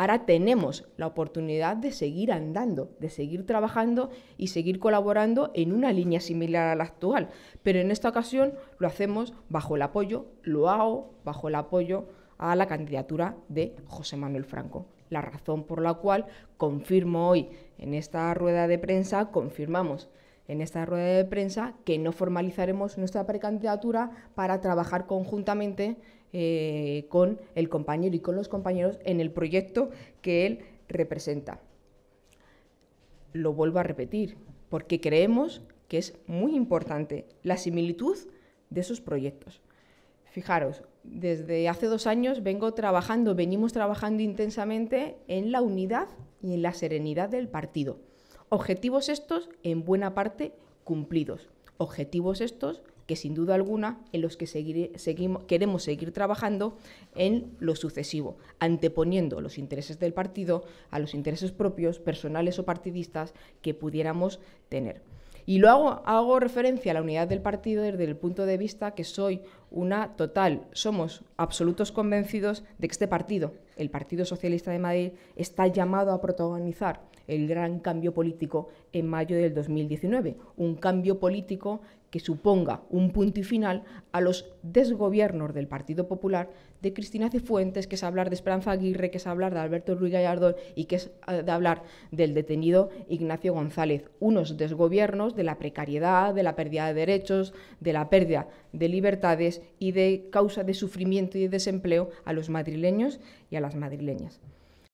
Ahora tenemos la oportunidad de seguir andando, de seguir trabajando y seguir colaborando en una línea similar a la actual. Pero en esta ocasión lo hacemos bajo el apoyo, lo hago bajo el apoyo a la candidatura de José Manuel Franco. La razón por la cual confirmo hoy en esta rueda de prensa, confirmamos en esta rueda de prensa que no formalizaremos nuestra precandidatura para trabajar conjuntamente eh, con el compañero y con los compañeros en el proyecto que él representa. Lo vuelvo a repetir, porque creemos que es muy importante la similitud de esos proyectos. Fijaros, desde hace dos años vengo trabajando, venimos trabajando intensamente en la unidad y en la serenidad del partido. Objetivos estos en buena parte cumplidos. Objetivos estos que sin duda alguna en los que queremos seguir trabajando en lo sucesivo, anteponiendo los intereses del partido a los intereses propios, personales o partidistas que pudiéramos tener. Y lo hago, hago referencia a la unidad del partido desde el punto de vista que soy una total, somos absolutos convencidos de que este partido, el Partido Socialista de Madrid, está llamado a protagonizar el gran cambio político en mayo del 2019, un cambio político que suponga un punto y final a los desgobiernos del Partido Popular, de Cristina Cifuentes, que es hablar de Esperanza Aguirre, que es hablar de Alberto Ruiz Gallardón y que es eh, de hablar del detenido Ignacio González. Unos desgobiernos de la precariedad, de la pérdida de derechos, de la pérdida de libertades y de causa de sufrimiento y de desempleo a los madrileños y a las madrileñas.